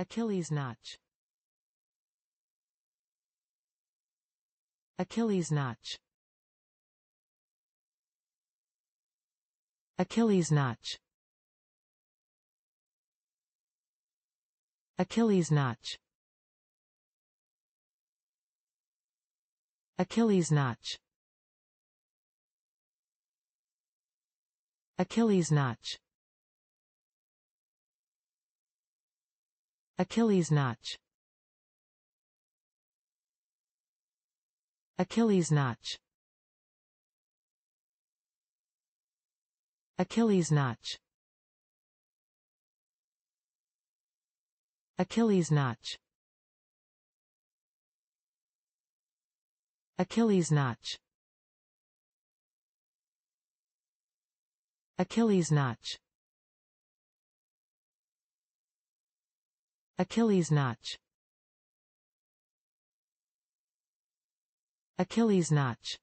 Achilles notch. Achilles notch. Achilles notch. Achilles notch. Achilles notch. Achilles notch. Achilles notch. Achilles notch. Achilles notch. Achilles notch. Achilles notch. Achilles notch. Achilles notch. Achilles notch.